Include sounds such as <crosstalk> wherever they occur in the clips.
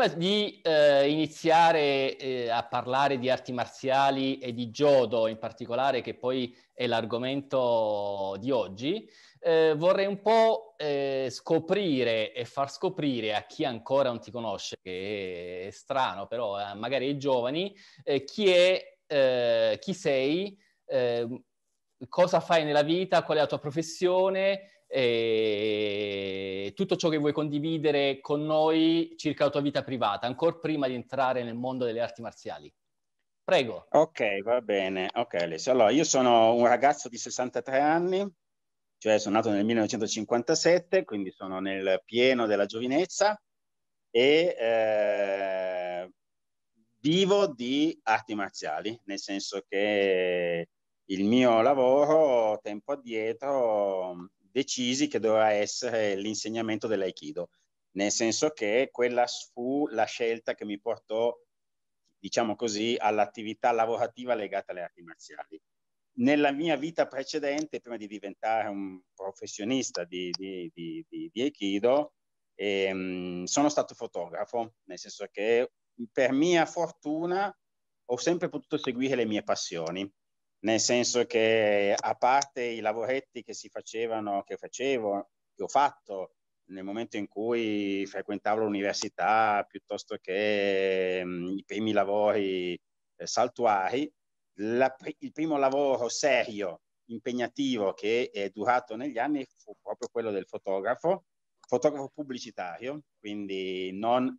prima di eh, iniziare eh, a parlare di arti marziali e di Jodo in particolare, che poi è l'argomento di oggi, eh, vorrei un po' eh, scoprire e far scoprire a chi ancora non ti conosce, che è strano, però eh, magari ai giovani, eh, chi è, chi sei, ehm, cosa fai nella vita, qual è la tua professione e tutto ciò che vuoi condividere con noi circa la tua vita privata, ancora prima di entrare nel mondo delle arti marziali. Prego. Ok, va bene. Ok, Alessio. Allora, io sono un ragazzo di 63 anni, cioè sono nato nel 1957, quindi sono nel pieno della giovinezza e eh, vivo di arti marziali, nel senso che il mio lavoro tempo addietro decisi che doveva essere l'insegnamento dell'aikido, nel senso che quella fu la scelta che mi portò, diciamo così, all'attività lavorativa legata alle arti marziali. Nella mia vita precedente, prima di diventare un professionista di, di, di, di aikido, ehm, sono stato fotografo, nel senso che per mia fortuna ho sempre potuto seguire le mie passioni nel senso che a parte i lavoretti che si facevano, che facevo, che ho fatto nel momento in cui frequentavo l'università, piuttosto che mh, mm, i primi lavori eh, saltuari, la, il primo lavoro serio, impegnativo che è durato negli anni fu proprio quello del fotografo, fotografo pubblicitario, quindi non,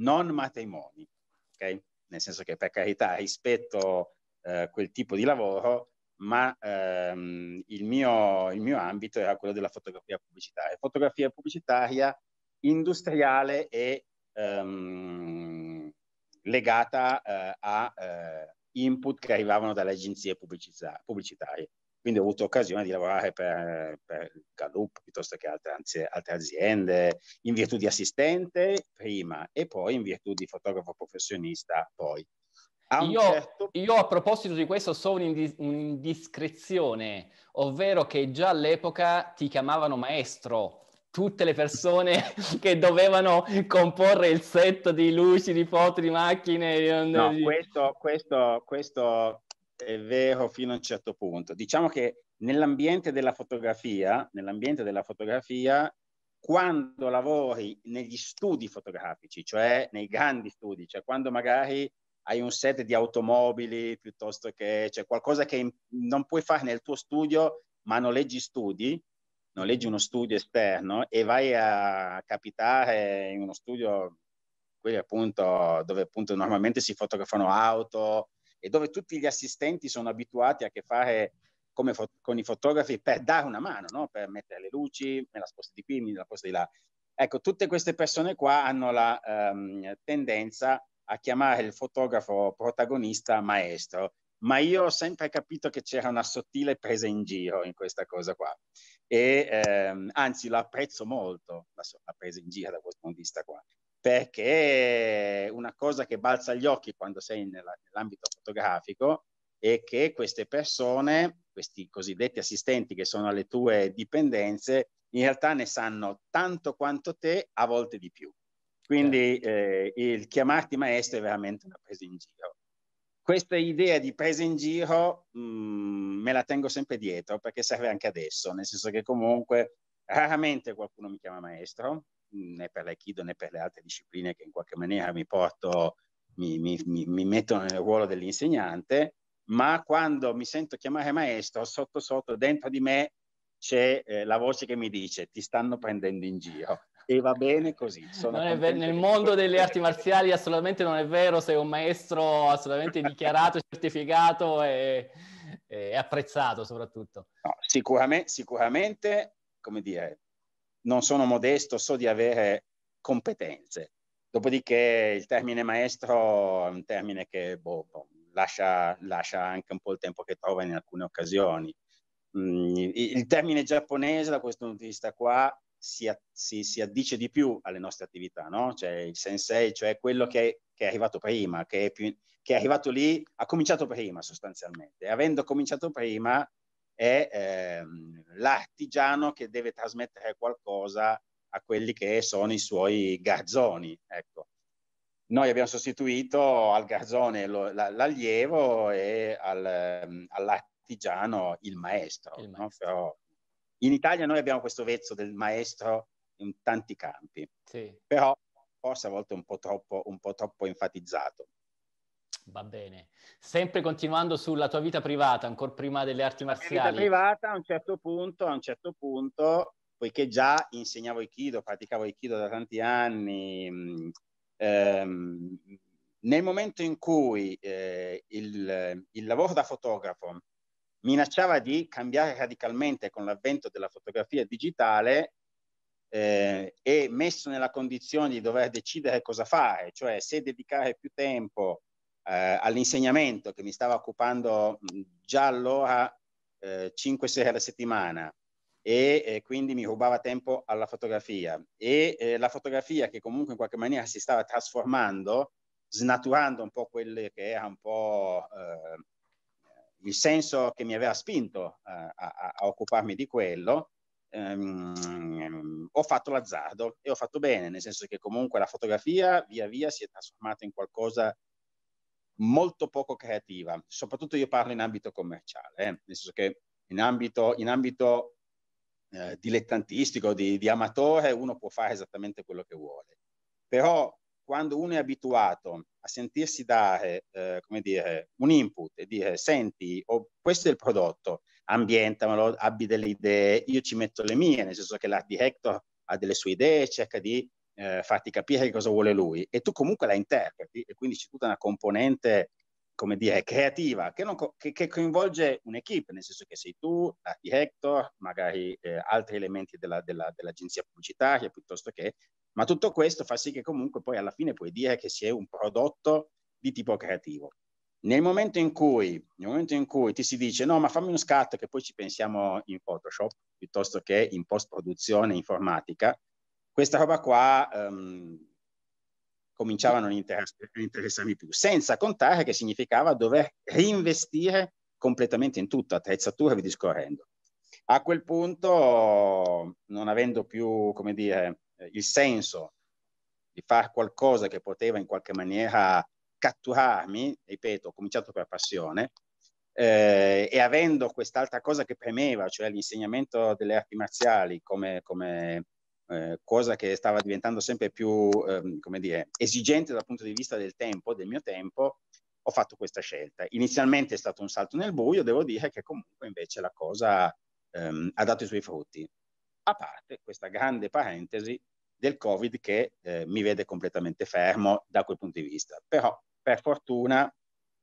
non matrimoni, okay? nel senso che per carità rispetto eh, quel tipo di lavoro, ma ehm, il, mio, il mio ambito era quello della fotografia pubblicitaria. Fotografia pubblicitaria industriale e ehm, legata eh, a eh, input che arrivavano dalle agenzie pubblicitarie. Quindi ho avuto occasione di lavorare per, per Gallup piuttosto che altre, altre, aziende, in virtù di assistente prima e poi in virtù di fotografo professionista poi. Io, certo... io, a proposito di questo so un'indiscrezione, ovvero che già all'epoca ti chiamavano maestro tutte le persone <laughs> che dovevano comporre il set di luci, di foto, di macchine. No, questo, questo, questo è vero fino a un certo punto. Diciamo che nell'ambiente della fotografia, nell'ambiente della fotografia quando lavori negli studi fotografici, cioè nei grandi studi, cioè quando magari hai un set di automobili piuttosto che cioè qualcosa che non puoi fare nel tuo studio, ma noleggi studi, noleggi uno studio esterno e vai a capitare in uno studio, quelli appunto dove appunto normalmente si fotografano auto e dove tutti gli assistenti sono abituati a che fare come fo- con i fotografi per dare una mano, no? per mettere le luci, me la sposto di qui, me la sposto di là. Ecco, tutte queste persone qua hanno la ehm, tendenza a chiamare il fotografo protagonista maestro, ma io ho sempre capito che c'era una sottile presa in giro in questa cosa qua. E ehm, anzi, lo apprezzo molto, la, la presa in giro da questo punto di vista qua, perché una cosa che balza agli occhi quando sei nella, nell'ambito fotografico è che queste persone, questi cosiddetti assistenti che sono alle tue dipendenze, in realtà ne sanno tanto quanto te, a volte di più. Certo. Quindi eh, il chiamarti maestro è veramente una presa in giro. Questa idea di presa in giro mh, mm, me la tengo sempre dietro perché serve anche adesso, nel senso che comunque raramente qualcuno mi chiama maestro, mm, né per l'aikido né per le altre discipline che in qualche maniera mi porto, mi, mi, mi, mi mettono nel ruolo dell'insegnante, ma quando mi sento chiamare maestro, sotto sotto dentro di me c'è eh, la voce che mi dice ti stanno prendendo in giro e va bene così. Ver- nel mondo delle arti marziali assolutamente non è vero, sei un maestro assolutamente <laughs> dichiarato, certificato e, e apprezzato soprattutto. No, sicuramente, sicuramente, come dire, non sono modesto, so di avere competenze. Dopodiché il termine maestro è un termine che boh, boh, lascia, lascia anche un po' il tempo che trova in alcune occasioni. Mm, il termine giapponese da questo punto di vista qua si, si, si, addice di più alle nostre attività, no? Cioè il sensei, cioè quello che, che è arrivato prima, che è, più, che è, arrivato lì, ha cominciato prima sostanzialmente. E avendo cominciato prima è ehm, l'artigiano che deve trasmettere qualcosa a quelli che sono i suoi garzoni, ecco. Noi abbiamo sostituito al garzone lo, la, l'allievo e al, ehm, all'artigiano il maestro, il maestro. No? Però, in Italia noi abbiamo questo vezzo del maestro in tanti campi, sì. però forse a volte un po, troppo, un po' troppo enfatizzato. Va bene. Sempre continuando sulla tua vita privata, ancora prima delle arti marziali. La vita privata a un certo punto, a un certo punto, poiché già insegnavo Aikido, praticavo Aikido da tanti anni, mm, ehm, nel momento in cui eh, il, il, lavoro da fotografo minacciava di cambiare radicalmente con l'avvento della fotografia digitale eh, e messo nella condizione di dover decidere cosa fare, cioè se dedicare più tempo eh, all'insegnamento che mi stava occupando già allora eh, 5 sere alla settimana e eh, quindi mi rubava tempo alla fotografia e eh, la fotografia che comunque in qualche maniera si stava trasformando snaturando un po' quelle che era un po' eh, il senso che mi aveva spinto eh, a, a, a occuparmi di quello, ehm, ho fatto l'azzardo e ho fatto bene, nel senso che comunque la fotografia via via si è trasformata in qualcosa molto poco creativa, soprattutto io parlo in ambito commerciale, eh, nel senso che in ambito, in ambito eh, dilettantistico, di, di amatore, uno può fare esattamente quello che vuole, però quando uno è abituato a sentirsi dare, eh, come dire, un input e dire senti, oh, questo è il prodotto, ambientamelo, abbi delle idee, io ci metto le mie, nel senso che l'art director ha delle sue idee, cerca di eh, farti capire che cosa vuole lui e tu comunque la interpreti e quindi c'è tutta una componente come dire, creativa, che, co- che, che coinvolge un'equipe, nel senso che sei tu, l'art director, magari eh, altri elementi della, della, dell'agenzia pubblicitaria, piuttosto che ma tutto questo fa sì che comunque poi alla fine puoi dire che si è un prodotto di tipo creativo. Nel momento in cui, nel momento in cui ti si dice no, ma fammi uno scatto che poi ci pensiamo in Photoshop piuttosto che in post-produzione informatica, questa roba qua um, cominciava a non interess interessarmi più, senza contare che significava dover reinvestire completamente in tutto, attrezzatura e discorrendo. A quel punto, non avendo più, come dire, eh, il senso di fare qualcosa che poteva in qualche maniera catturarmi, ripeto, ho cominciato per passione, eh, e avendo quest'altra cosa che premeva, cioè l'insegnamento delle arti marziali come, come eh, cosa che stava diventando sempre più, ehm, come dire, esigente dal punto di vista del tempo, del mio tempo, ho fatto questa scelta. Inizialmente è stato un salto nel buio, devo dire che comunque invece la cosa ehm, ha dato i suoi frutti. A parte questa grande parentesi, del Covid che eh, mi vede completamente fermo da quel punto di vista. Però per fortuna,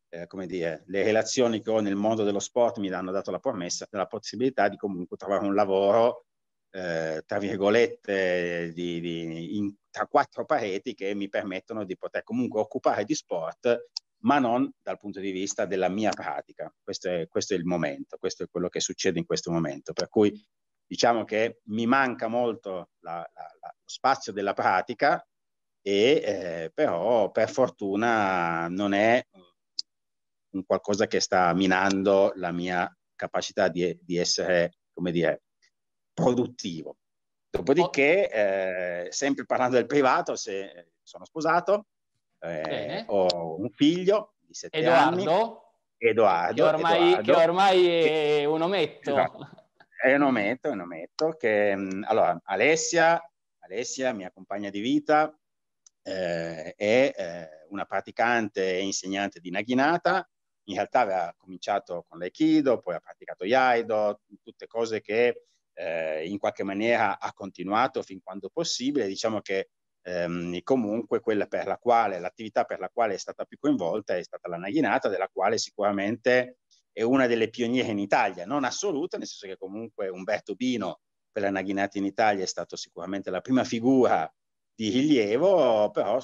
eh, come dire, le relazioni che ho nel mondo dello sport mi hanno dato la promessa, la possibilità di comunque trovare un lavoro, eh, tra virgolette, di, di, in, tra quattro pareti che mi permettono di poter comunque occupare di sport ma non dal punto di vista della mia pratica. Questo è, questo è, il momento, questo è quello che succede in questo momento. Per cui diciamo che mi manca molto la, la, la, lo spazio della pratica e eh, però per fortuna non è un qualcosa che sta minando la mia capacità di, di essere, come dire, produttivo. Dopodiché, eh, sempre parlando del privato, se sono sposato, eh, ho un figlio di sette Edoardo. anni. Edoardo. Che ormai, Edoardo. Che ormai è un ometto. Esatto. È un ometto, è un ometto che, mm, allora, Alessia, Alessia, mia compagna di vita, eh, è eh, una praticante e insegnante di Naginata. in realtà aveva cominciato con l'Aikido, poi ha praticato Yaido, tutte cose che eh, in qualche maniera ha continuato fin quando possibile, diciamo che ehm, comunque quella per la quale, l'attività per la quale è stata più coinvolta è stata la Naginata, della quale sicuramente è una delle pioniere in Italia, non assoluta, nel senso che comunque Umberto Bino per la Naghinata in Italia è stato sicuramente la prima figura di rilievo, però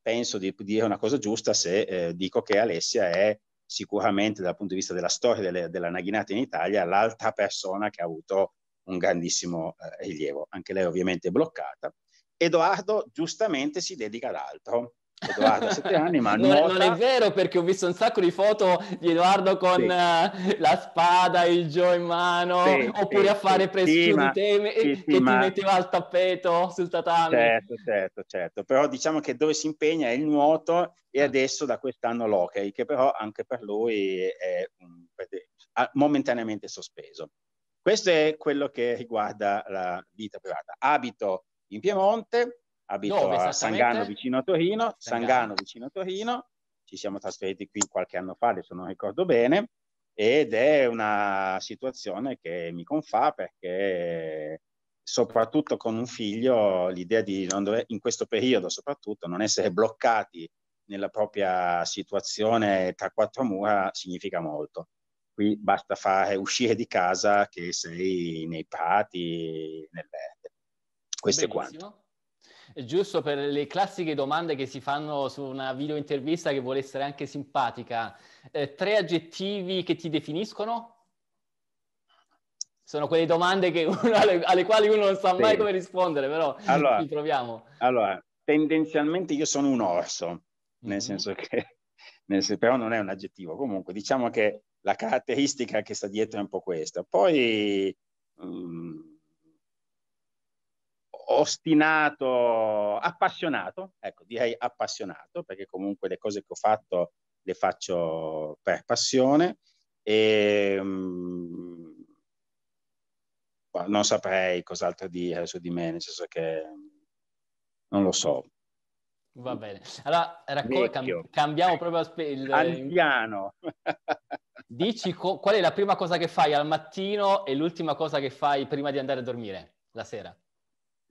penso di dire una cosa giusta se eh, dico che Alessia è sicuramente dal punto di vista della storia delle, della Naghinata in Italia l'altra persona che ha avuto un grandissimo eh, rilievo, anche lei ovviamente è bloccata. Edoardo giustamente si dedica ad altro, Edoardo ha sette anni, ma non, nuota... non, è vero perché ho visto un sacco di foto di Edoardo con sì. uh, la spada, il gio in mano, sì, oppure sì, a fare pressione ma... teme che ti metteva al tappeto sul tatame. Certo, certo, certo. Però diciamo che dove si impegna è il nuoto e ah. adesso da quest'anno l'hockey, che però anche per lui è um, momentaneamente sospeso. Questo è quello che riguarda la vita privata. Abito in Piemonte, abito Dove, a Sangano vicino a Torino, Sangano vicino a Torino, ci siamo trasferiti qui qualche anno fa, adesso non ricordo bene, ed è una situazione che mi confà perché soprattutto con un figlio l'idea di non dover, in questo periodo soprattutto non essere bloccati nella propria situazione tra quattro mura significa molto. Qui basta fare uscire di casa che sei nei prati, nel verde. Questo Bellissimo. è quanto giusto per le classiche domande che si fanno su una videointervista che vuole essere anche simpatica, eh, tre aggettivi che ti definiscono? Sono quelle domande <laughs> uno, alle, alle, quali uno non sa mai come rispondere, però allora, ci proviamo. Allora, tendenzialmente io sono un orso, mm-hmm. nel mhm. senso che, <laughs> nel senso, però non è un aggettivo, comunque diciamo che la caratteristica che sta dietro è un po' questa. Poi... Um, ostinato, appassionato, ecco direi appassionato perché comunque le cose che ho fatto le faccio per passione e ehm, mh, non saprei cos'altro dire su di me, nel senso che non lo so. Va bene, allora raccol- cam- cambiamo proprio il... piano. Eh, <laughs> Dici co- qual è la prima cosa che fai al mattino e l'ultima cosa che fai prima di andare a dormire la sera?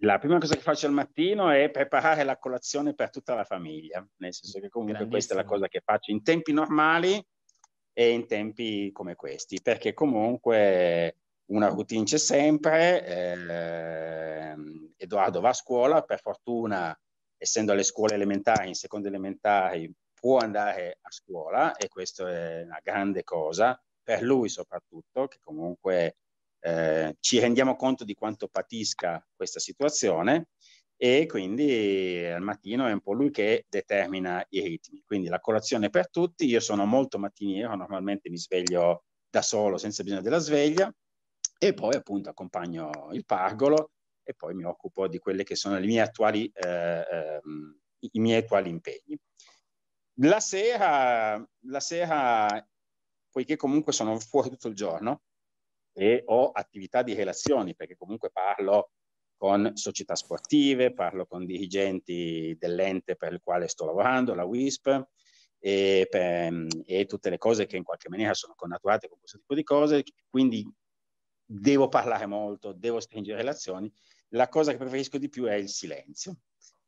La prima cosa che faccio al mattino è preparare la colazione per tutta la famiglia, nel senso che comunque questa è la cosa che faccio in tempi normali e in tempi come questi, perché comunque una routine c'è sempre, eh, Edoardo va a scuola, per fortuna essendo alle scuole elementari, in seconda elementari, può andare a scuola e questa è una grande cosa per lui soprattutto, che comunque eh, ci rendiamo conto di quanto patisca questa situazione e quindi al mattino è un po' lui che determina i ritmi. Quindi la colazione per tutti, io sono molto mattiniero, normalmente mi sveglio da solo senza bisogno della sveglia e poi appunto accompagno il pargolo e poi mi occupo di quelli che sono mie attuali, eh, eh, i miei attuali impegni. La sera, la sera, poiché comunque sono fuori tutto il giorno, e ho attività di relazioni, perché comunque parlo con società sportive, parlo con dirigenti dell'ente per il quale sto lavorando, la WISP, e, per, e tutte le cose che in qualche maniera sono connaturate con questo tipo di cose, quindi devo parlare molto, devo stringere relazioni. La cosa che preferisco di più è il silenzio.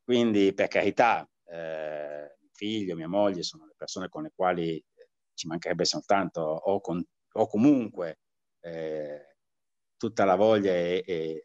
Quindi, per carità, eh, mio figlio, mia moglie sono le persone con le quali eh, ci mancherebbe soltanto, o, con, o comunque eh, tutta la voglia e, e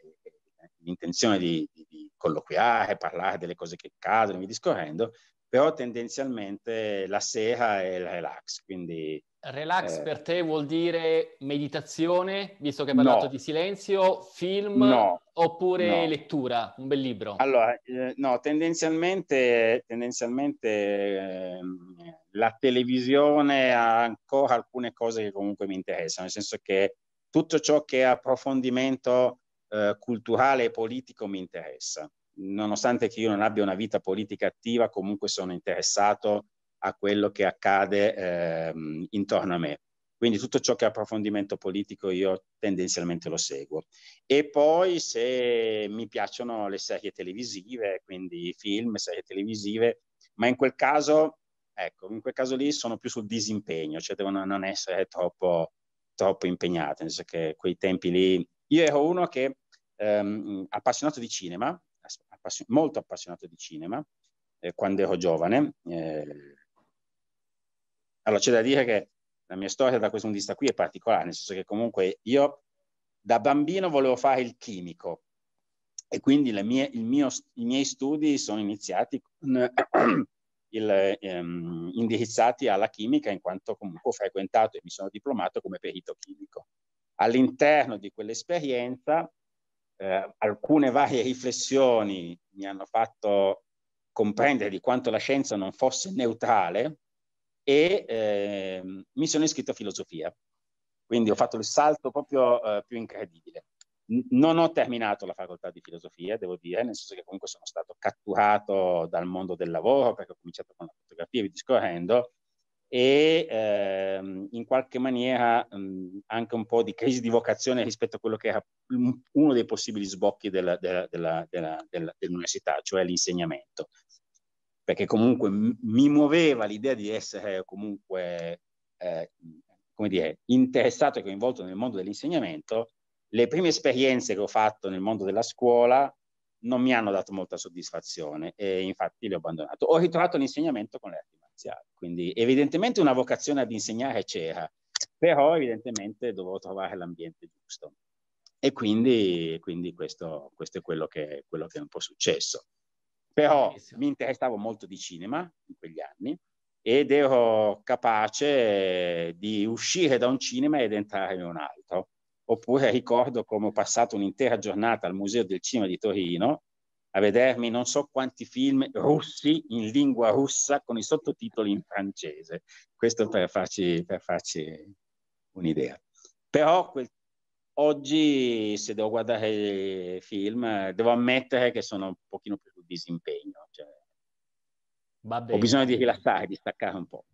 l'intenzione di, di, colloquiare, parlare delle cose che cadono, mi discorrendo, però tendenzialmente la sera è il relax, quindi... Relax eh, per te vuol dire meditazione, visto che hai parlato no, di silenzio, film no, oppure no. lettura, un bel libro? Allora, eh, no, tendenzialmente, tendenzialmente eh, la televisione ha ancora alcune cose che comunque mi interessano, nel senso che tutto ciò che è approfondimento eh, culturale e politico mi interessa. Nonostante che io non abbia una vita politica attiva, comunque sono interessato a quello che accade eh, intorno a me. Quindi tutto ciò che è approfondimento politico io tendenzialmente lo seguo. E poi se mi piacciono le serie televisive, quindi film, serie televisive, ma in quel caso, ecco, in quel caso lì sono più sul disimpegno, cioè devono non essere troppo troppo impegnate, nel senso che quei tempi lì... Io ero uno che, ehm, appassionato di cinema, appassion- molto appassionato di cinema, eh, quando ero giovane. Eh... Allora c'è da dire che la mia storia da questo punto di vista qui è particolare, nel senso che comunque io da bambino volevo fare il chimico e quindi mie, mio, i miei studi sono iniziati con <clears throat> il, ehm, indirizzati alla chimica in quanto comunque ho frequentato e mi sono diplomato come perito chimico. All'interno di quell'esperienza eh, alcune varie riflessioni mi hanno fatto comprendere di quanto la scienza non fosse neutrale e eh, mi sono iscritto a filosofia. Quindi ho fatto il salto proprio eh, più incredibile non ho terminato la facoltà di filosofia, devo dire, nel senso che comunque sono stato catturato dal mondo del lavoro perché ho cominciato con la fotografia e vi discorrendo e ehm, in qualche maniera mh, anche un po' di crisi di vocazione rispetto a quello che era uno dei possibili sbocchi della, della, della, dell'università, cioè l'insegnamento. Perché comunque m- mi muoveva l'idea di essere comunque, eh, come dire, interessato e coinvolto nel mondo dell'insegnamento, le prime esperienze che ho fatto nel mondo della scuola non mi hanno dato molta soddisfazione e infatti le ho abbandonate. Ho ritrovato l'insegnamento con le arti marziali, quindi evidentemente una vocazione ad insegnare c'era, però evidentemente dovevo trovare l'ambiente giusto. E quindi, quindi questo, questo, è quello che, quello che, è un po' successo. Però mi interessavo molto di cinema in quegli anni ed ero capace di uscire da un cinema ed entrare in un altro oppure ricordo come ho passato un'intera giornata al Museo del Cinema di Torino a vedermi non so quanti film russi in lingua russa con i sottotitoli in francese. Questo per farci, per farci un'idea. Però quel, oggi se devo guardare film devo ammettere che sono un pochino più disimpegno. Cioè, ho bisogno di rilassare, di staccare un po'.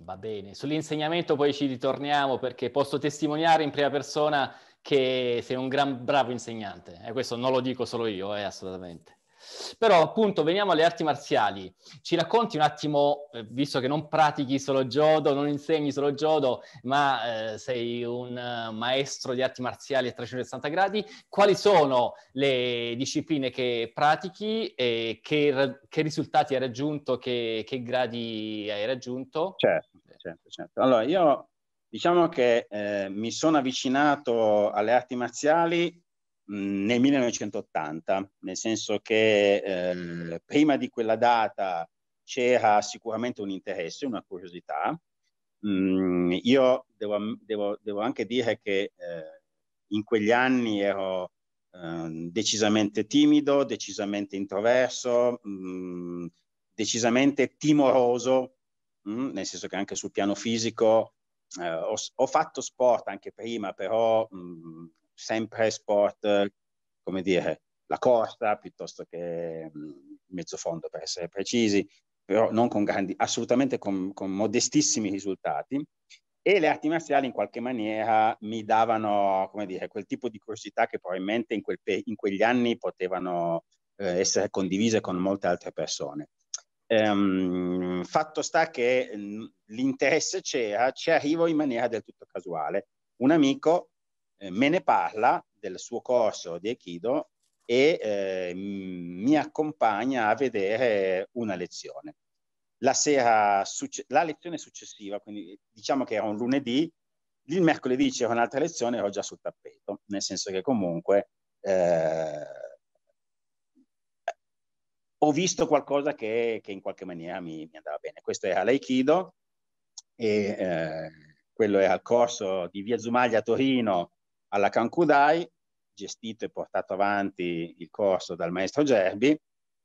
Va bene, sull'insegnamento poi ci ritorniamo perché posso testimoniare in prima persona che sei un gran bravo insegnante e eh, questo non lo dico solo io, eh, assolutamente. Però appunto veniamo alle arti marziali. Ci racconti un attimo, eh, visto che non pratichi solo Jodo, non insegni solo Jodo, ma eh, sei un eh, maestro di arti marziali a 360 gradi, quali sono le discipline che pratichi e che, che risultati hai raggiunto, che, che, gradi hai raggiunto? Certo, certo, certo. Allora, io diciamo che eh, mi sono avvicinato alle arti marziali nel 1980, nel senso che eh, prima di quella data c'era sicuramente un interesse, una curiosità. Mm, io devo, devo, devo, anche dire che eh, in quegli anni ero eh, decisamente timido, decisamente introverso, mh, decisamente timoroso, mh, nel senso che anche sul piano fisico eh, ho, ho, fatto sport anche prima, però mh, sempre sport, come dire, la corsa piuttosto che mm, mezzo fondo per essere precisi, però non con grandi, assolutamente con, con modestissimi risultati. E le arti marziali in qualche maniera mi davano, come dire, quel tipo di curiosità che probabilmente in, quel, in quegli anni potevano eh, essere condivise con molte altre persone. Um, fatto sta che mm, l'interesse c'era, ci arrivo in maniera del tutto casuale. Un amico eh, me ne parla del suo corso di Aikido e eh, mi accompagna a vedere una lezione. La, sera, la lezione successiva, quindi diciamo che era un lunedì, il mercoledì c'era un'altra lezione, ero già sul tappeto, nel senso che comunque eh, ho visto qualcosa che, che in qualche maniera mi, mi, andava bene. Questo era l'Aikido e eh, quello era il corso di Via Zumaglia a Torino alla Cancudai, gestito e portato avanti il corso dal maestro Gerbi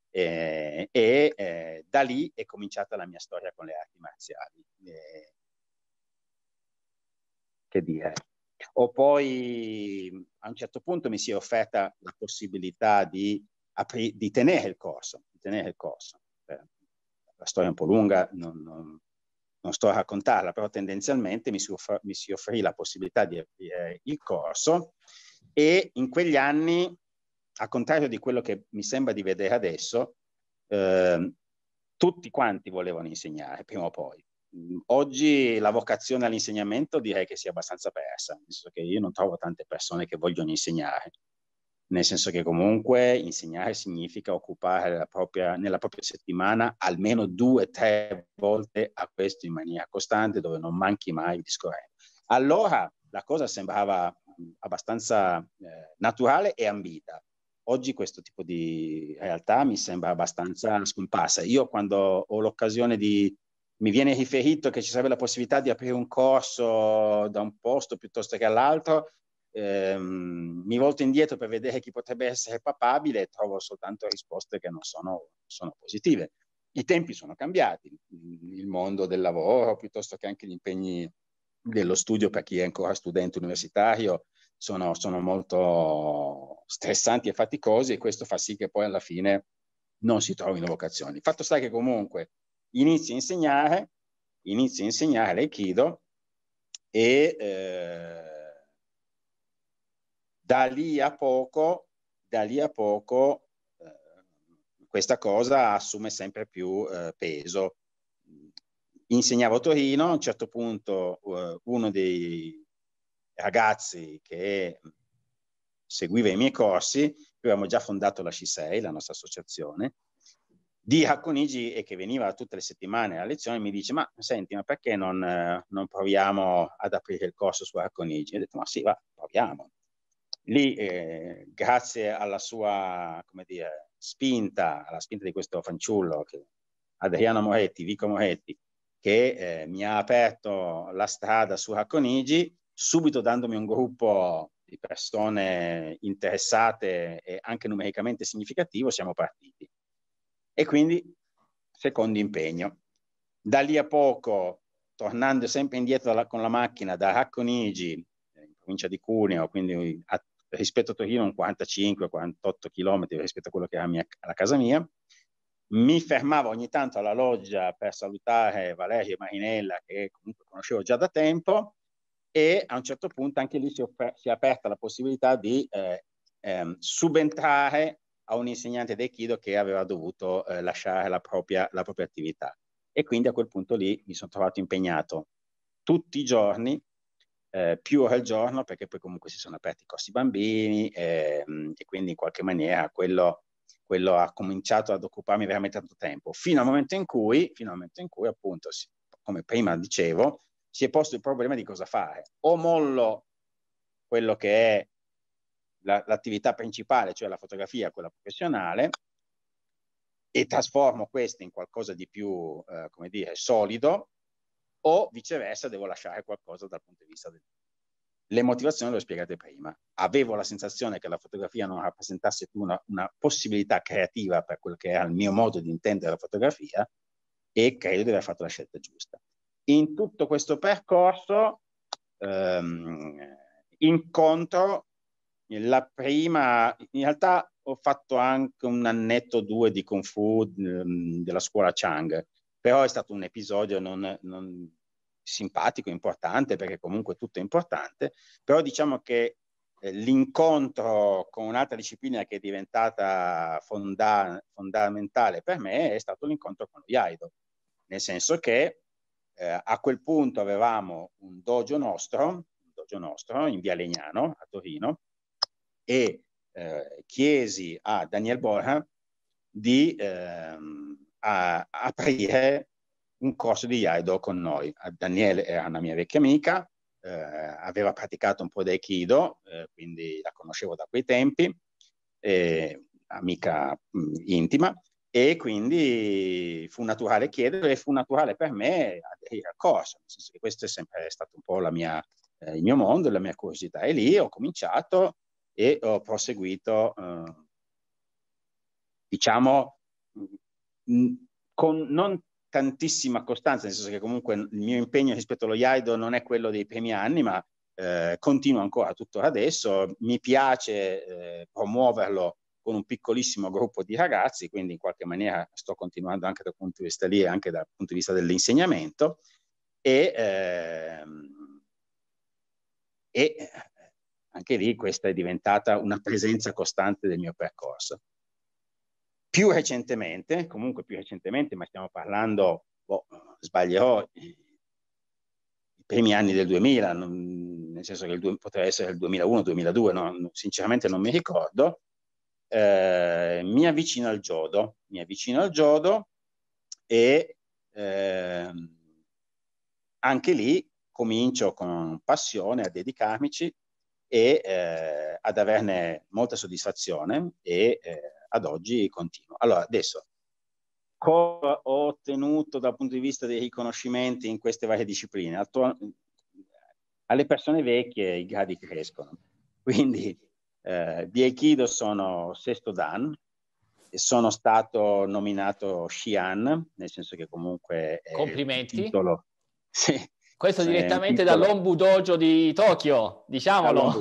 eh, e eh, da lì è cominciata la mia storia con le arti marziali. Eh, che dire. O poi a un certo punto mi si è offerta la possibilità di, di tenere il corso, di tenere il corso. Eh, la storia è un po' lunga, non, non, non sto a raccontarla, però tendenzialmente mi si, offra, mi si offrì la possibilità di aprire eh, il corso e in quegli anni, a contrario di quello che mi sembra di vedere adesso, eh, tutti quanti volevano insegnare prima o poi. Mm, oggi la vocazione all'insegnamento direi che sia abbastanza persa, nel senso che io non trovo tante persone che vogliono insegnare nel senso che comunque insegnare significa occupare propria, nella propria settimana almeno due o tre volte a questo in maniera costante, dove non manchi mai il discorrente. Allora la cosa sembrava mm, abbastanza eh, naturale e ambita. Oggi questo tipo di realtà mi sembra abbastanza scomparsa. Io quando ho l'occasione di... Mi viene riferito che ci sarebbe la possibilità di aprire un corso da un posto piuttosto che all'altro, ehm, mi volto indietro per vedere chi potrebbe essere papabile e trovo soltanto risposte che non sono, sono positive. I tempi sono cambiati, il mondo del lavoro piuttosto che anche gli impegni dello studio per chi è ancora studente universitario sono, sono, molto stressanti e faticosi e questo fa sì che poi alla fine non si trovino vocazioni. Fatto sta che comunque inizi a insegnare, inizi a insegnare l'Aikido e eh, da lì a poco, da lì a poco eh, questa cosa assume sempre più eh, peso. Insegnavo a Torino, a un certo punto eh, uno dei ragazzi che seguiva i miei corsi, noi avevamo già fondato la C6, la nostra associazione, di Hacconigi e che veniva tutte le settimane a lezione mi dice ma senti ma perché non, eh, non proviamo ad aprire il corso su Hacconigi? Ho detto ma sì va proviamo Lì, eh, grazie alla sua dire, spinta, alla spinta di questo fanciullo, che, Adriano Moretti, Vico Moretti, che eh, mi ha aperto la strada su Hakonigi, subito dandomi un gruppo di persone interessate e anche numericamente significativo, siamo partiti. E quindi, secondo impegno. Da lì a poco, tornando sempre indietro la, con la macchina da Hakonigi, eh, in provincia di Cuneo, quindi a rispetto a Torino 45-48 km rispetto a quello che era mia, alla casa mia. Mi fermavo ogni tanto alla loggia per salutare Valerio e Marinella, che comunque conoscevo già da tempo, e a un certo punto anche lì si, offer- si è aperta la possibilità di eh, ehm, subentrare a un insegnante dei Kido che aveva dovuto eh, lasciare la propria, la propria attività. E quindi a quel punto lì mi sono trovato impegnato tutti i giorni eh, più ore al giorno perché poi comunque si sono aperti i costi bambini eh, e quindi in qualche maniera quello, quello, ha cominciato ad occuparmi veramente tanto tempo, fino al momento in cui, momento in cui appunto, si, come prima dicevo, si è posto il problema di cosa fare. O mollo quello che è la, l'attività principale, cioè la fotografia, quella professionale, e trasformo questo in qualcosa di più, eh, come dire, solido, o viceversa devo lasciare qualcosa dal punto di vista del... Le motivazioni le ho spiegate prima. Avevo la sensazione che la fotografia non rappresentasse più una, una possibilità creativa per quel che era il mio modo di intendere la fotografia e credo di aver fatto la scelta giusta. In tutto questo percorso ehm, incontro la prima, in realtà ho fatto anche un annetto o due di Kung Fu ehm, della scuola Chang, però è stato un episodio non, non, simpatico, importante, perché comunque tutto è importante, però diciamo che eh, l'incontro con un'altra disciplina che è diventata fonda- fondamentale per me è stato l'incontro con lo Iaido, nel senso che eh, a quel punto avevamo un dojo nostro, un dojo nostro in via Legnano a Torino e eh, chiesi a Daniel Borja di ehm, a, aprire un corso di Aido con noi. Ah, Daniele era una mia vecchia amica, eh, aveva praticato un po' di Aikido, eh, quindi la conoscevo da quei tempi, eh, amica mh, mm, intima, e quindi fu naturale chiedere e fu naturale per me aderire al corso. questo è sempre stato un po' mia, eh, il mio mondo, la mia curiosità. E lì ho cominciato e ho proseguito, eh, diciamo, mh, mm, mm, con non tantissima costanza, nel senso che comunque il mio impegno rispetto allo Iaido non è quello dei primi anni, ma eh, continuo ancora tuttora adesso. Mi piace eh, promuoverlo con un piccolissimo gruppo di ragazzi, quindi in qualche maniera sto continuando anche dal punto di vista lì e anche dal punto di vista dell'insegnamento. E, eh, e anche lì questa è diventata una presenza costante del mio percorso. Più recentemente, comunque più recentemente, ma stiamo parlando, boh, sbaglierò, i primi anni del 2000, non, nel senso che il, poteva essere il 2001-2002, no, sinceramente non mi ricordo, eh, mi avvicino al Giodo, mi avvicino al Giodo e eh, anche lì comincio con passione a dedicarmici e eh, ad averne molta soddisfazione e eh, ad oggi continuo. Allora, adesso, cosa ho ottenuto dal punto di vista dei riconoscimenti in queste varie discipline? Attu- alle persone vecchie i gradi crescono, quindi eh, di Aikido sono sesto Dan, sono stato nominato Xi'an, nel senso che comunque... Complimenti. Il Titolo, sì, questo eh, direttamente dall'Ombu Dojo di Tokyo, diciamolo.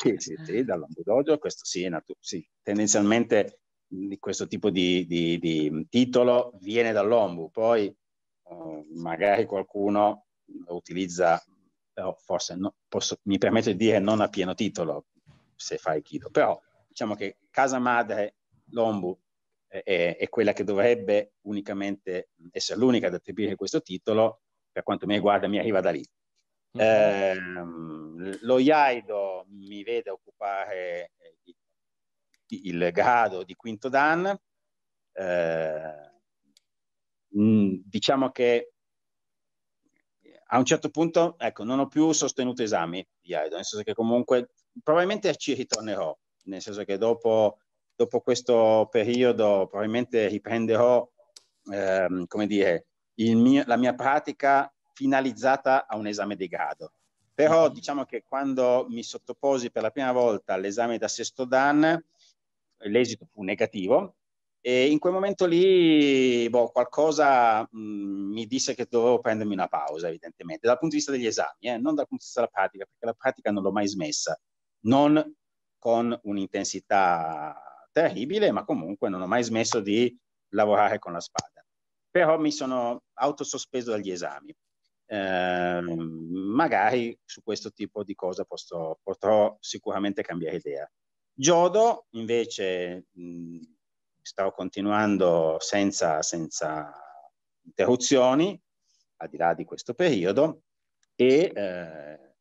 sì, sì, sì, <laughs> dall'Ombu Dojo, questo sì, natu- sì. tendenzialmente mm, questo tipo di, di, di mm, titolo viene dall'Ombu, poi eh, magari qualcuno lo utilizza, però forse no, posso, mi permetto di dire non a pieno titolo se fai Kido, però diciamo che casa madre, l'Ombu, è, è, quella che dovrebbe unicamente mm, essere l'unica ad attribuire questo titolo per quanto mi riguarda mi arriva da lì. Eh, lo Iaido mi vede occupare eh, il grado di quinto dan. Eh, diciamo che a un certo punto, ecco, non ho più sostenuto esami di Iaido, nel senso che comunque probabilmente ci ritornerò, nel senso che dopo, dopo questo periodo probabilmente riprenderò, ehm, come dire, mio, la mia pratica finalizzata a un esame di grado. Però mm-hmm. diciamo che quando mi sottoposi per la prima volta all'esame da sesto Dan, l'esito fu negativo e in quel momento lì boh, qualcosa mh, mm, mi disse che dovevo prendermi una pausa, evidentemente, dal punto di vista degli esami, eh, non dal punto di vista della pratica, perché la pratica non l'ho mai smessa, non con un'intensità terribile, ma comunque non ho mai smesso di lavorare con la spada però mi sono autosospeso dagli esami. Eh, magari su questo tipo di cosa posso, potrò sicuramente cambiare idea. Giodo invece mh, stavo continuando senza, senza, interruzioni, al di là di questo periodo, e eh,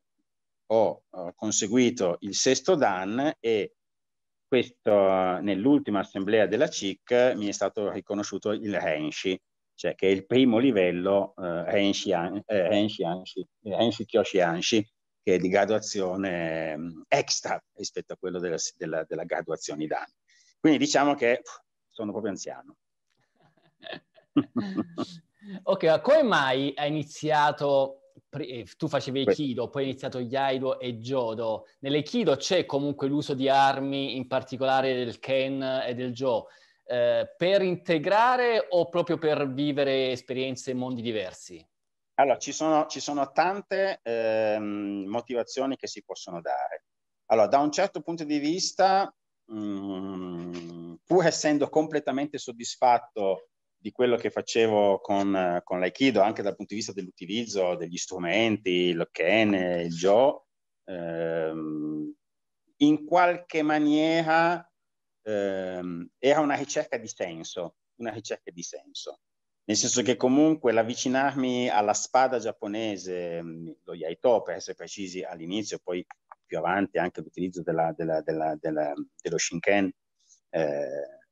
ho, ho, conseguito il sesto Dan e questo nell'ultima assemblea della CIC mi è stato riconosciuto il Renshi, cioè che è il primo livello eh, Renshi, Kyoshi Anshi, che è di graduazione mh, mm, extra rispetto a quello della, della, della graduazione Idani. Quindi diciamo che pff, sono proprio anziano. <laughs> ok, ma come mai hai iniziato eh, tu facevi Aikido, poi hai iniziato Yaido e Jodo. Nelle Nell'Aikido c'è comunque l'uso di armi, in particolare del Ken e del Joe eh, per integrare o proprio per vivere esperienze e mondi diversi? Allora, ci sono, ci sono tante ehm, motivazioni che si possono dare. Allora, da un certo punto di vista, mh, mm, pur essendo completamente soddisfatto di quello che facevo con, con l'Aikido, anche dal punto di vista dell'utilizzo degli strumenti, lo Ken, il Jo, ehm, in qualche maniera ehm, era una ricerca di senso, una ricerca di senso. Nel senso che comunque l'avvicinarmi alla spada giapponese, mm, lo Yaito per essere precisi all'inizio, poi più avanti anche l'utilizzo della, della, della, dello Shinken, eh,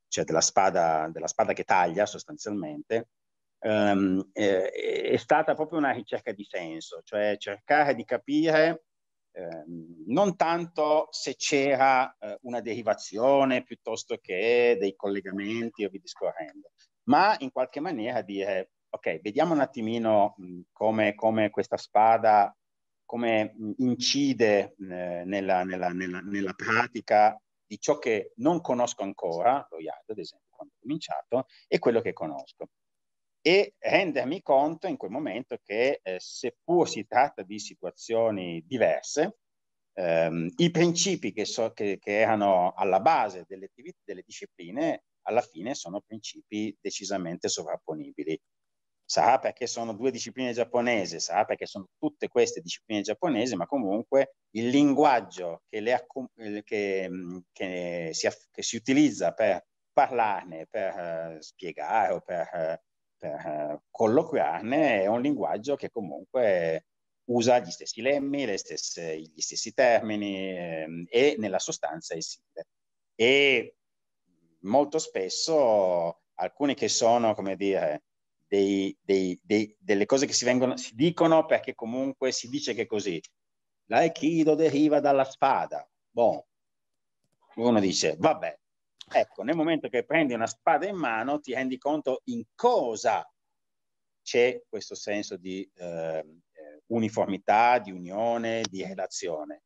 cioè della spada, della spada che taglia sostanzialmente, Um, eh, è stata proprio una ricerca di senso, cioè cercare di capire Ehm, non tanto se c'era eh, una derivazione piuttosto che dei collegamenti o vi discorrendo, ma in qualche maniera dire ok, vediamo un attimino mh, come, come, questa spada come incide eh, nella, nella, nella, nella, pratica di ciò che non conosco ancora, lo IAD ad esempio quando ho cominciato, e quello che conosco e rendermi conto in quel momento che eh, seppur si tratta di situazioni diverse, ehm, i principi che, so, che, che, erano alla base delle, delle discipline alla fine sono principi decisamente sovrapponibili. Sarà perché sono due discipline giapponesi, sarà perché sono tutte queste discipline giapponesi, ma comunque il linguaggio che, le, che, mm, che, si, che si utilizza per parlarne, per uh, spiegare o per uh, per eh, colloquiarne è un linguaggio che comunque usa gli stessi lemmi, stesse, gli stessi termini ehm, e nella sostanza è simile. E molto spesso alcuni che sono, come dire, dei, dei, dei, delle cose che si, vengono, si, dicono perché comunque si dice che è così. L'aikido deriva dalla spada. Bon. Uno dice, vabbè, Ecco, nel momento che prendi una spada in mano ti rendi conto in cosa c'è questo senso di ehm, eh, uniformità, di unione, di relazione.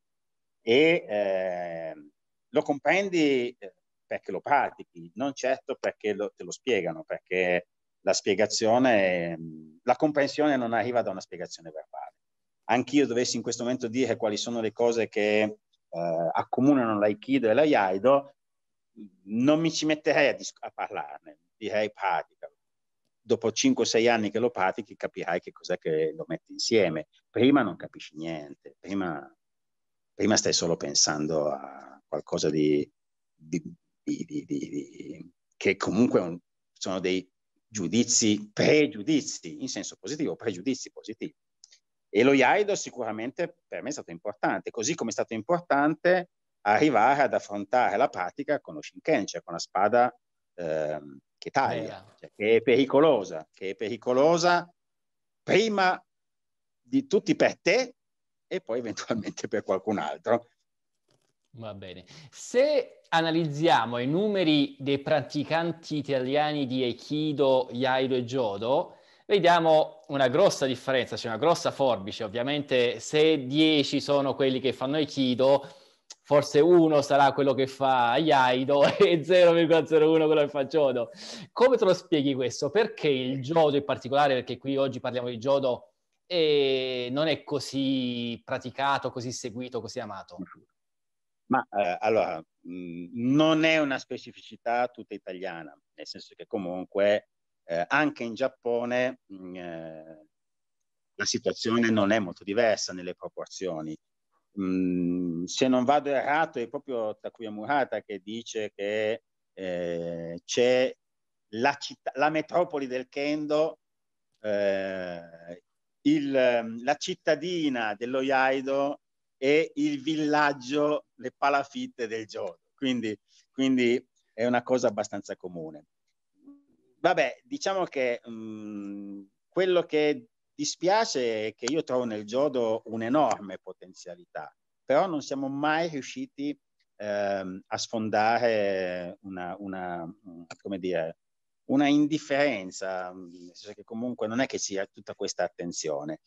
E eh, lo comprendi eh, perché lo pratichi, non certo perché lo, te lo spiegano, perché la spiegazione, la comprensione non arriva da una spiegazione verbale. Anch'io dovessi in questo momento dire quali sono le cose che eh, accomunano l'aikido e l'aiaido, non mi ci metterei a, dis- a parlarne, direi pratica. Dopo 5-6 anni che lo pratichi capirai che cos'è che lo metti insieme. Prima non capisci niente, prima, prima stai solo pensando a qualcosa di, di, di, di che comunque un, sono dei giudizi, pregiudizi, in senso positivo, pregiudizi positivi. E lo Iaido sicuramente per me è stato importante, così come è stato importante arrivare ad affrontare la pratica con lo Shinken, cioè con la spada eh, che taglia, cioè che è pericolosa, che è pericolosa prima di tutti per te e poi eventualmente per qualcun altro. Va bene. Se analizziamo i numeri dei praticanti italiani di Aikido, Yaido e Jodo, vediamo una grossa differenza, c'è cioè una grossa forbice. Ovviamente se 10 sono quelli che fanno Aikido, forse uno sarà quello che fa Iaido <laughs> e 0,01 quello che fa Jodo. Come te lo spieghi questo? Perché il Jodo in particolare, perché qui oggi parliamo di Jodo, eh, non è così praticato, così seguito, così amato? Ma eh, allora, mm, non è una specificità tutta italiana, nel senso che comunque eh, anche in Giappone mh, mm, eh, la situazione non è molto diversa nelle proporzioni. Mm, se non vado errato, è proprio Takuya Murata che dice che eh, c'è la, città, la metropoli del Kendo, eh, il, mm, la cittadina dello Yaido e il villaggio, le palafitte del Jodo. Quindi, quindi è una cosa abbastanza comune. Vabbè, diciamo che mh, mm, quello che dispiace che io trovo nel Giordo un'enorme potenzialità, però non siamo mai riusciti ehm, a sfondare una, una, dire, una, indifferenza, mm, nel senso che comunque non è che sia tutta questa attenzione.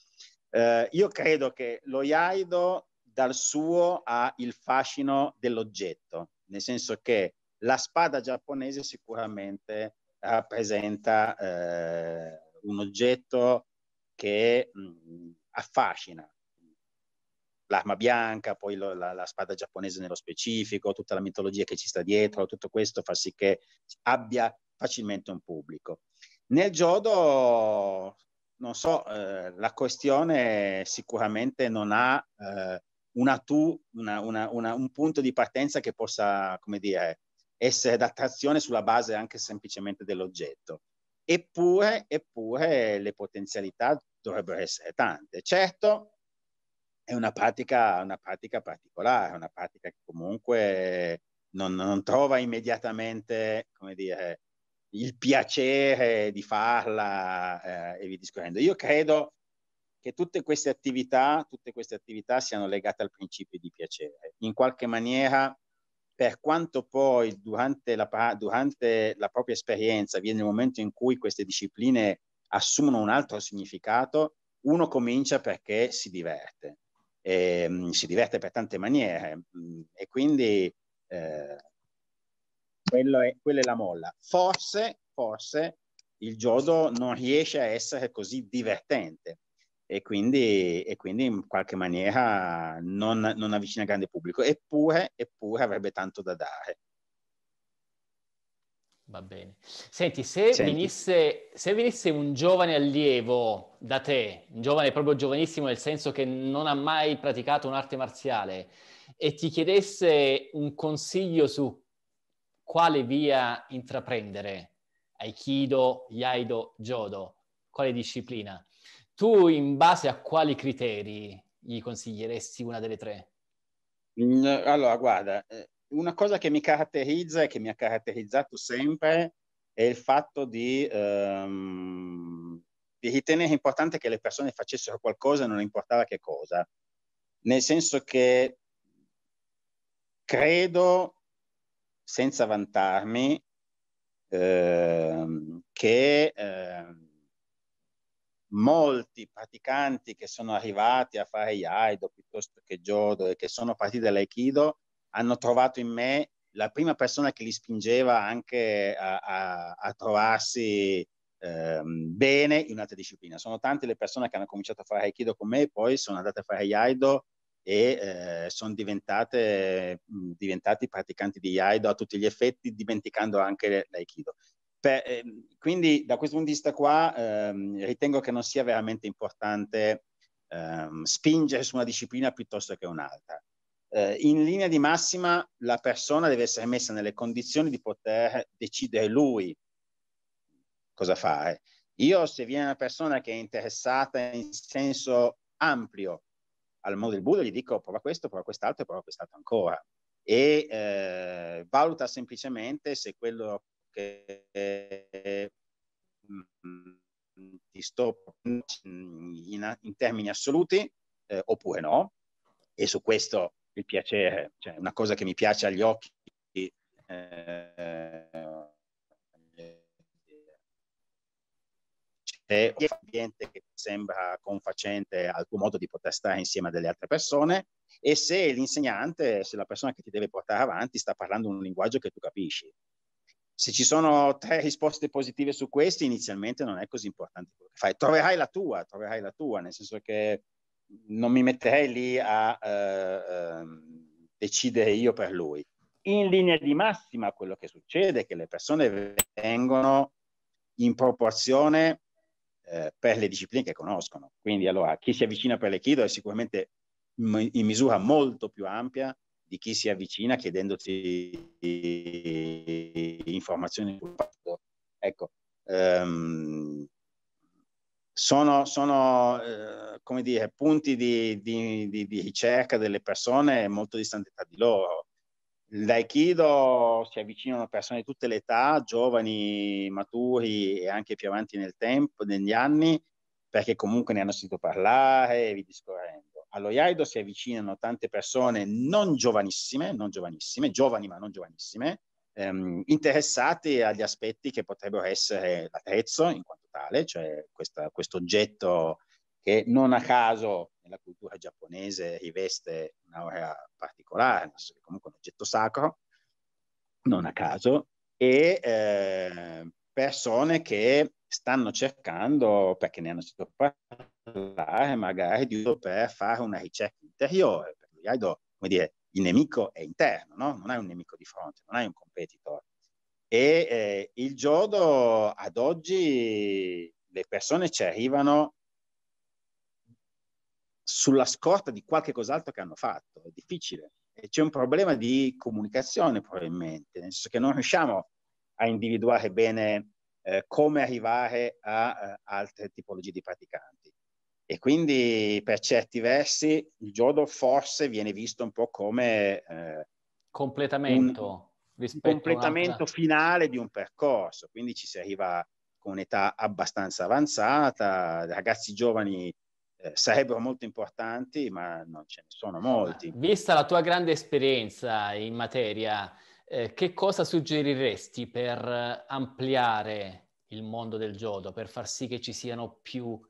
Eh, io credo che lo Iaido dal suo ha il fascino dell'oggetto, nel senso che la spada giapponese sicuramente rappresenta eh, un oggetto che mh, affascina. L'arma bianca, poi lo, la, la, spada giapponese nello specifico, tutta la mitologia che ci sta dietro, tutto questo fa sì che abbia facilmente un pubblico. Nel Jodo, non so, eh, la questione sicuramente non ha eh, una tu, una, una, una, un punto di partenza che possa, come dire, essere d'attrazione sulla base anche semplicemente dell'oggetto. Eppure, eppure le potenzialità dovrebbero essere tante. Certo, è una pratica, una pratica particolare, una pratica che comunque non, non trova immediatamente, come dire, il piacere di farla eh, e via discorrendo. Io credo che tutte queste, attività, tutte queste attività siano legate al principio di piacere. In qualche maniera per quanto poi durante la, durante la propria esperienza viene il momento in cui queste discipline assumono un altro significato, uno comincia perché si diverte, e, ehm, si diverte per tante maniere mm, e quindi eh, è, quella è la molla. Forse, forse il gioco non riesce a essere così divertente e quindi, e quindi in qualche maniera non, non avvicina grande pubblico, eppure, eppure avrebbe tanto da dare. Va bene. Senti, se, Senti. Venisse, se, Venisse, un giovane allievo da te, un giovane proprio giovanissimo nel senso che non ha mai praticato un'arte marziale, e ti chiedesse un consiglio su quale via intraprendere, Aikido, Yaido, Jodo, quale disciplina, tu in base a quali criteri gli consiglieresti una delle tre? Mm, allora, guarda, eh, una cosa che mi caratterizza e che mi ha caratterizzato sempre è il fatto di, um, di ritenere importante che le persone facessero qualcosa, e non importava che cosa. Nel senso che credo, senza vantarmi, eh, che eh, molti praticanti che sono arrivati a fare Iaido piuttosto che Jodo e che sono partiti dall'Aikido hanno trovato in me la prima persona che li spingeva anche a, a, a trovarsi ehm, bene in un'altra disciplina. Sono tante le persone che hanno cominciato a fare Aikido con me e poi sono andate a fare Iaido e eh, sono diventate mh, diventati praticanti di Iaido a tutti gli effetti, dimenticando anche l'Aikido. Per, eh, quindi da questo punto di vista qua ehm, ritengo che non sia veramente importante ehm, spingere su una disciplina piuttosto che un'altra. Eh, in linea di massima la persona deve essere messa nelle condizioni di poter decidere lui cosa fare. Io se viene una persona che è interessata in senso ampio al mondo del Buddha, gli dico prova questo, prova quest'altro e prova quest'altro ancora e eh, valuta semplicemente se quello che mm, ti sto in, in termini assoluti eh, oppure no, e su questo il piacere, cioè una cosa che mi piace agli occhi eh, c'è un ambiente che sembra confacente al tuo modo di poter stare insieme a delle altre persone e se l'insegnante, se la persona che ti deve portare avanti sta parlando un linguaggio che tu capisci se ci sono tre risposte positive su questo, inizialmente non è così importante quello che fai. Troverai la tua, troverai la tua, nel senso che non mi metterei lì a eh, ehm, decidere io per lui. In linea di massima quello che succede è che le persone vengono in proporzione eh, per le discipline che conoscono. Quindi allora chi si avvicina per l'Aikido è sicuramente in misura molto più ampia di chi si avvicina chiedendoti informazioni sul fatto. Ecco, ehm, sono, sono eh, come dire, punti di, di, di, di, ricerca delle persone molto distanti tra di loro. L'aikido si avvicinano persone di tutte le età, giovani, maturi e anche più avanti nel tempo, negli anni, perché comunque ne hanno sentito parlare e vi discorrendo allo Iaido si avvicinano tante persone non giovanissime, non giovanissime, giovani ma non giovanissime, ehm, interessate agli aspetti che potrebbero essere l'attrezzo in quanto tale, cioè questo oggetto che non a caso nella cultura giapponese riveste un'aura particolare, nel comunque un oggetto sacro, non a caso, e eh, persone che stanno cercando, perché ne hanno sentito parlare, magari di uso per fare una ricerca interiore. Perché, come dire, il nemico è interno, no? non hai un nemico di fronte, non hai un competitor. E eh, il Jodo ad oggi le persone ci arrivano sulla scorta di qualche cos'altro che hanno fatto, è difficile. E c'è un problema di comunicazione probabilmente, nel senso che non riusciamo a individuare bene eh, come arrivare a eh, altre tipologie di praticanti. E quindi per certi versi il jodo forse viene visto un po' come... Eh, completamento. Un, completamento finale di un percorso, quindi ci si arriva con un'età abbastanza avanzata, ragazzi giovani eh, sarebbero molto importanti, ma non ce ne sono molti. Vista la tua grande esperienza in materia, eh, che cosa suggeriresti per eh, ampliare il mondo del gioco, per far sì che ci siano più,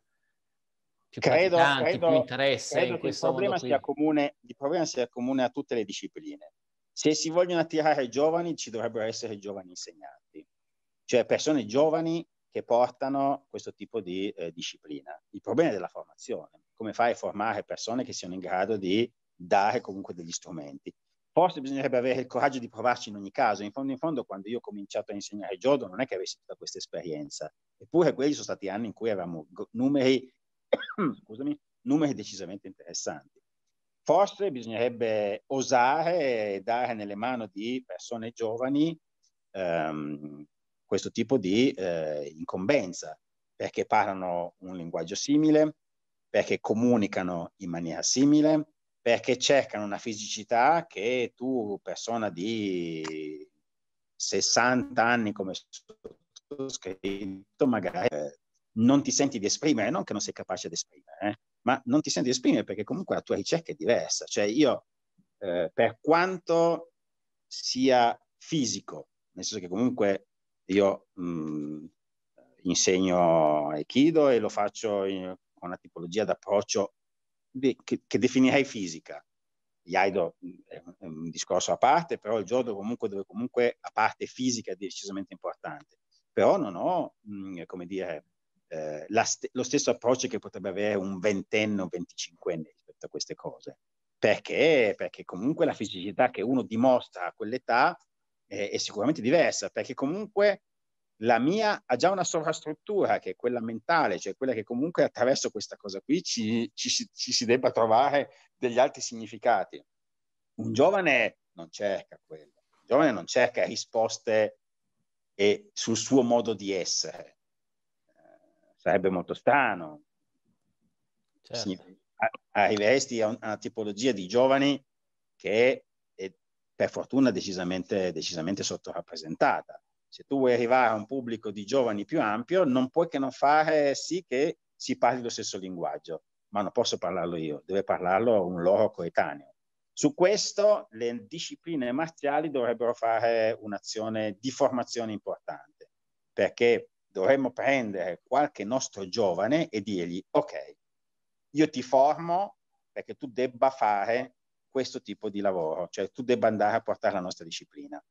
più credo, credo, più interesse credo in questo il problema sia comune, il problema sia comune a tutte le discipline. Se si vogliono attirare giovani, ci dovrebbero essere giovani insegnanti, cioè persone giovani che portano questo tipo di eh, disciplina. Il problema è della formazione, come fai a formare persone che siano in grado di dare comunque degli strumenti forse bisognerebbe avere il coraggio di provarci in ogni caso. In fondo, in fondo, quando io ho cominciato a insegnare Jodo, non è che avessi tutta questa esperienza, eppure quelli sono stati anni in cui avevamo numeri, <coughs> scusami, numeri decisamente interessanti. Forse bisognerebbe osare dare nelle mani di persone giovani ehm, questo tipo di eh, incombenza, perché parlano un linguaggio simile, perché comunicano in maniera simile, perché cercano una fisicità che tu, persona di 60 anni come sottoscritto, magari eh, non ti senti di esprimere, non che non sei capace di esprimere, eh, ma non ti senti di esprimere perché comunque la tua ricerca è diversa. Cioè io, eh, per quanto sia fisico, nel senso che comunque io mh, mm, insegno Aikido e lo faccio in, con una tipologia d'approccio che, che definirei fisica. Iaido mm, è un discorso a parte, però il giorno comunque dove comunque la parte fisica è decisamente importante. Però non ho, mh, mm, come dire, eh, st- lo stesso approccio che potrebbe avere un ventenne o venticinquenne rispetto a queste cose. Perché? Perché comunque la fisicità che uno dimostra a quell'età è, è sicuramente diversa, perché comunque la mia ha già una sovrastruttura che è quella mentale, cioè quella che comunque attraverso questa cosa qui ci, ci, ci si debba trovare degli altri significati. Un giovane non cerca quello, un giovane non cerca risposte e sul suo modo di essere. Eh, sarebbe molto strano. Certo. Sì, arriveresti a una tipologia di giovani che è per fortuna decisamente, decisamente sottorappresentata se tu vuoi arrivare a un pubblico di giovani più ampio, non puoi che non fare sì che si parli lo stesso linguaggio, ma non posso parlarlo io, deve parlarlo un loro coetaneo. Su questo le discipline marziali dovrebbero fare un'azione di formazione importante, perché dovremmo prendere qualche nostro giovane e dirgli, ok, io ti formo perché tu debba fare questo tipo di lavoro, cioè tu debba andare a portare la nostra disciplina.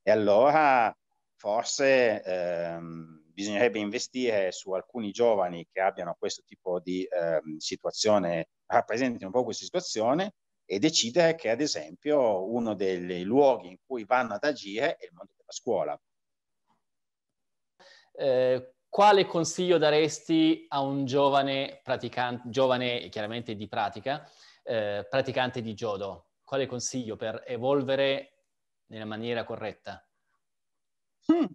E allora forse ehm, bisognerebbe investire su alcuni giovani che abbiano questo tipo di ehm, situazione, rappresentino un po' questa situazione e decidere che ad esempio uno dei luoghi in cui vanno ad agire è il mondo della scuola. Eh, quale consiglio daresti a un giovane praticante, giovane chiaramente di pratica, eh, praticante di Jodo? Quale consiglio per evolvere nella maniera corretta? Mm.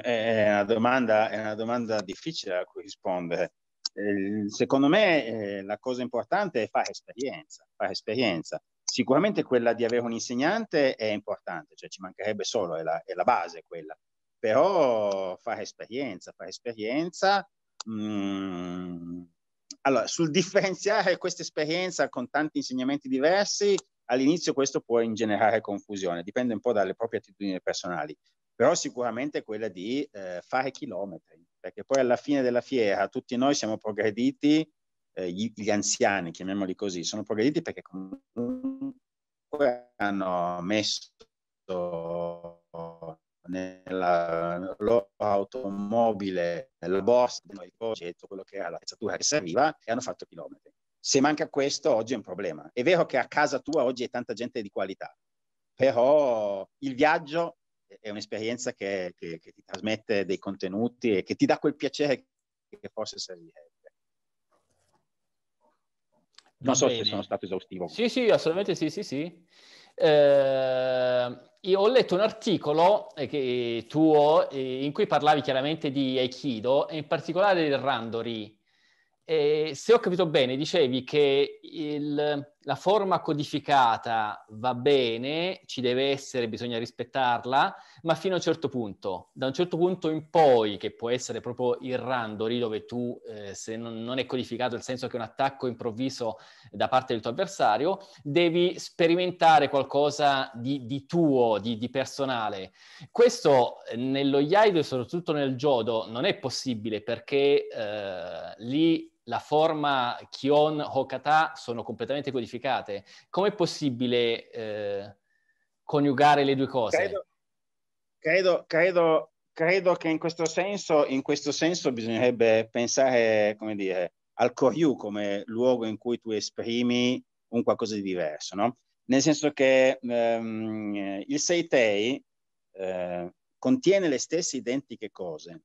È una, domanda, è una domanda difficile a cui rispondere. Eh, secondo me eh, la cosa importante è fare esperienza, fare esperienza. Sicuramente quella di avere un insegnante è importante, cioè ci mancherebbe solo, è la, è la base quella. Però fare esperienza, fare esperienza, Mm. Allora, sul <laughs> differenziare questa esperienza con tanti insegnamenti diversi, All'inizio questo può ingenerare confusione, dipende un po' dalle proprie attitudini personali, però sicuramente quella di eh, fare chilometri, perché poi alla fine della fiera tutti noi siamo progrediti, eh, gli, gli, anziani, chiamiamoli così, sono progrediti perché comunque hanno messo nella loro automobile, nella borsa, nel progetto, quello che era la pezzatura che serviva e hanno fatto chilometri se manca questo oggi è un problema. È vero che a casa tua oggi è tanta gente di qualità, però il viaggio è un'esperienza che, che, che ti trasmette dei contenuti e che ti dà quel piacere che forse servirebbe. Non so se sono stato esaustivo. Sì, sì, assolutamente sì, sì, sì. Eh, io ho letto un articolo eh, che, tuo eh, in cui parlavi chiaramente di Aikido e in particolare del Randori. Eh, se ho capito bene, dicevi che il, la forma codificata va bene, ci deve essere, bisogna rispettarla, ma fino a un certo punto. Da un certo punto in poi, che può essere proprio il randori, dove tu, eh, se non, non, è codificato, nel senso che è un attacco improvviso da parte del tuo avversario, devi sperimentare qualcosa di, di tuo, di, di, personale. Questo eh, nello Yaido e soprattutto nel Jodo non è possibile perché eh, lì la forma Kion, Hokata sono completamente codificate. Com'è possibile eh, coniugare le due cose? Credo, credo, credo, che in questo, senso, in questo senso bisognerebbe pensare, come dire, al Koryu come luogo in cui tu esprimi un qualcosa di diverso, no? Nel senso che ehm, il Seitei eh, contiene le stesse identiche cose,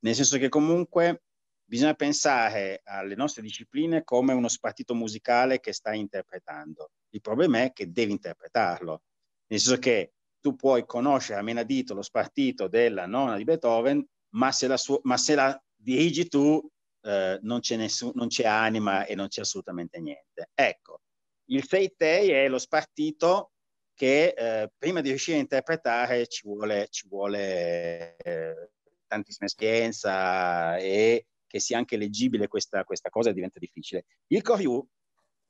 nel senso che comunque bisogna pensare alle nostre discipline come uno spartito musicale che stai interpretando. Il problema è che devi interpretarlo, nel senso che tu puoi conoscere a menadito lo spartito della nona di Beethoven, ma se la, su- ma se la dirigi tu eh, non, c'è nessun- non c'è anima e non c'è assolutamente niente. Ecco, il Seitei è lo spartito che eh, prima di riuscire a interpretare ci vuole, ci vuole eh, tantissima esperienza e che sia anche leggibile questa, questa cosa diventa difficile. Il Koryu,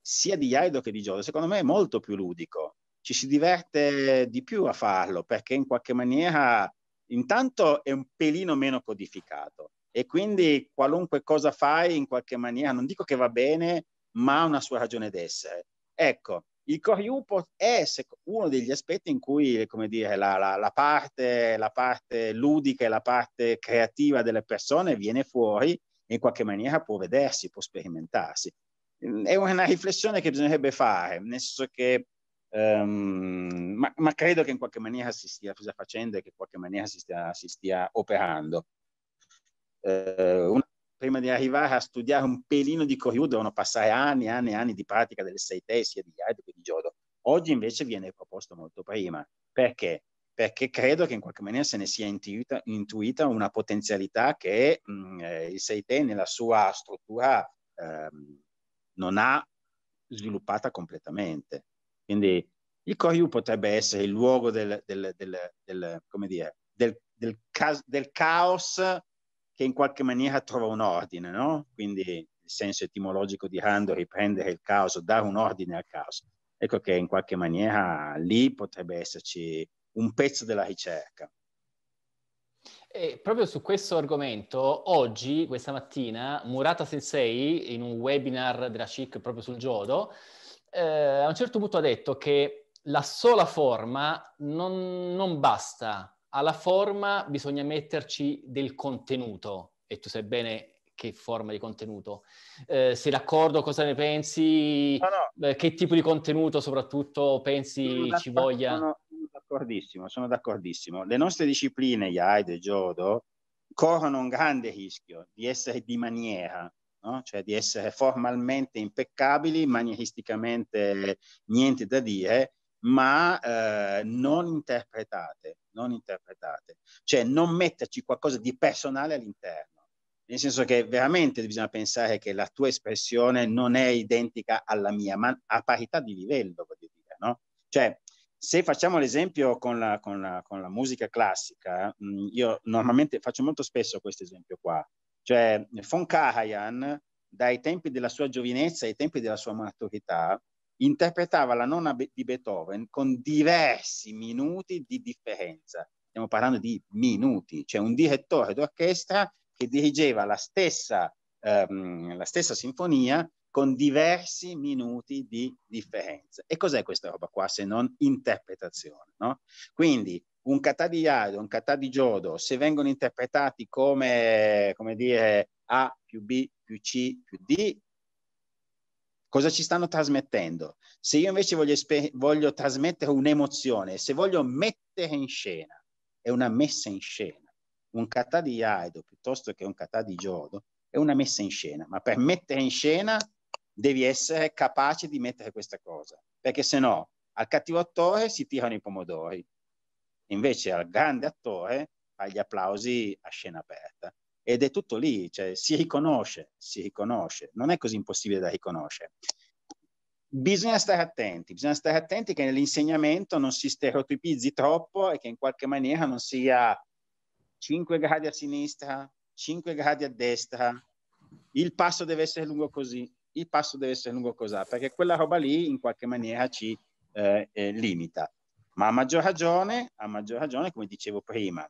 sia di Iaido che di Jodo, secondo me è molto più ludico, ci si diverte di più a farlo perché in qualche maniera intanto è un pelino meno codificato e quindi qualunque cosa fai in qualche maniera, non dico che va bene, ma ha una sua ragione d'essere. Ecco, il Koryu è uno degli aspetti in cui, come dire, la, la, la, parte, la parte ludica e la parte creativa delle persone viene fuori in qualche maniera può vedersi, può sperimentarsi. Mm, è una riflessione che bisognerebbe fare, nel senso che, um, ma, ma, credo che in qualche maniera si stia facendo e che in qualche maniera si stia, si stia operando. Uh, una, prima di arrivare a studiare un pelino di Koryu devono passare anni e anni e anni di pratica delle sei tesi sia di Yard che di Jodo. Oggi invece viene proposto molto prima. Perché? perché credo che in qualche maniera se ne sia intuita, intuita una potenzialità che mh, eh, il 6T nella sua struttura ehm, non ha sviluppata completamente. Quindi il Coriu potrebbe essere il luogo del, del, del, del come dire, ca del, caos che in qualche maniera trova un ordine, no? Quindi il senso etimologico di Rando, riprendere il caos, dare un ordine al caos. Ecco che in qualche maniera lì potrebbe esserci un pezzo della ricerca. E proprio su questo argomento, oggi, questa mattina, Murata Sensei, in un webinar della CIC proprio sul Jodo, eh, a un certo punto ha detto che la sola forma non, non basta, alla forma bisogna metterci del contenuto, e tu sai bene che forma di contenuto. Eh, sei d'accordo? Cosa ne pensi? No, no. Eh, che tipo di contenuto soprattutto pensi ci voglia? Sono, D'accordissimo, sono d'accordissimo. Le nostre discipline, Yaido e Jodo, corrono un grande rischio di essere di maniera, no? cioè di essere formalmente impeccabili, manieristicamente niente da dire, ma eh, non interpretate, non interpretate, cioè non metterci qualcosa di personale all'interno. Nel senso che veramente bisogna pensare che la tua espressione non è identica alla mia, ma a parità di livello, voglio dire, no? Cioè, se facciamo l'esempio con la, con, la, con la, musica classica, mm, io normalmente faccio molto spesso questo esempio qua, cioè von Karajan dai tempi della sua giovinezza ai tempi della sua maturità interpretava la nona di Beethoven con diversi minuti di differenza. Stiamo parlando di minuti, cioè un direttore d'orchestra che dirigeva la stessa, ehm, la stessa sinfonia con diversi minuti di differenza. E cos'è questa roba qua se non interpretazione? No? Quindi un kata di Yado, un kata di Jodo, se vengono interpretati come, come dire, A più B più C più D, cosa ci stanno trasmettendo? Se io invece voglio, voglio trasmettere un'emozione, se voglio mettere in scena, è una messa in scena. Un kata di Yado piuttosto che un kata di Jodo è una messa in scena, ma per mettere in scena devi essere capace di mettere questa cosa, perché se no al cattivo attore si tirano i pomodori, invece al grande attore agli applausi a scena aperta. Ed è tutto lì, cioè si riconosce, si riconosce, non è così impossibile da riconoscere. Bisogna stare attenti, bisogna stare attenti che nell'insegnamento non si stereotipizzi troppo e che in qualche maniera non sia 5 gradi a sinistra, 5 gradi a destra, il passo deve essere lungo così, il passo deve essere lungo cos'ha, perché quella roba lì in qualche maniera ci eh, eh, limita. Ma a maggior, ragione, a maggior ragione, come dicevo prima,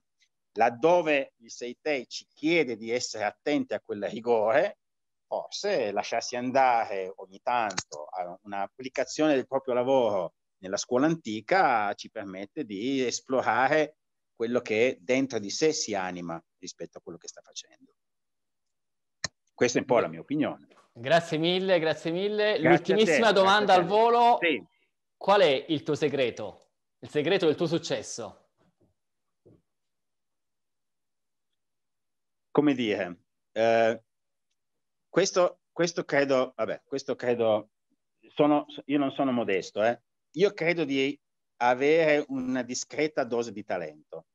laddove il 6 ci chiede di essere attenti a quel rigore, forse lasciarsi andare ogni tanto a un'applicazione del proprio lavoro nella scuola antica ci permette di esplorare quello che dentro di sé si anima rispetto a quello che sta facendo. Questa è un po' la mia opinione. Grazie mille, grazie mille. Grazie L'ultimissima te, domanda al volo. Sì. Qual è il tuo segreto? Il segreto del tuo successo? Come dire, eh, questo, questo, credo, vabbè, questo credo, sono, io non sono modesto, eh. io credo di avere una discreta dose di talento,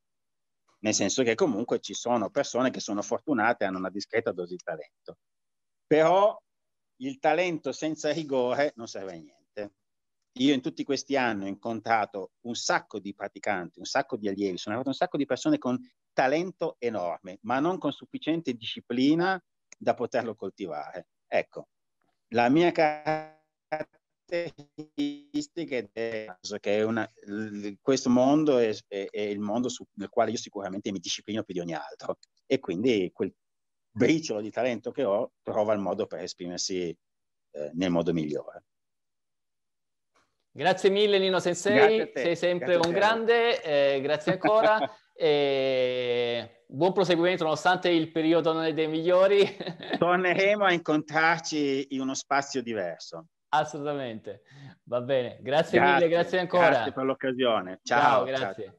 nel senso che comunque ci sono persone che sono fortunate e hanno una discreta dose di talento però il talento senza rigore non serve a niente. Io in tutti questi anni ho incontrato un sacco di praticanti, un sacco di allievi, sono arrivato un sacco di persone con talento enorme, ma non con sufficiente disciplina da poterlo coltivare. Ecco, la mia caratteristica è che una, questo mondo è, è, è il mondo su, nel quale io sicuramente mi disciplino più di ogni altro e quindi quel briciolo di talento che ho, trova il modo per esprimersi eh, nel modo migliore. Grazie mille Nino Sensei, sei sempre grazie un grande, eh, grazie ancora. <laughs> e buon proseguimento nonostante il periodo non è dei migliori. <laughs> Torneremo a incontrarci in uno spazio diverso. Assolutamente, va bene. Grazie, grazie mille, grazie ancora. Grazie per l'occasione. Ciao, ciao grazie. Ciao.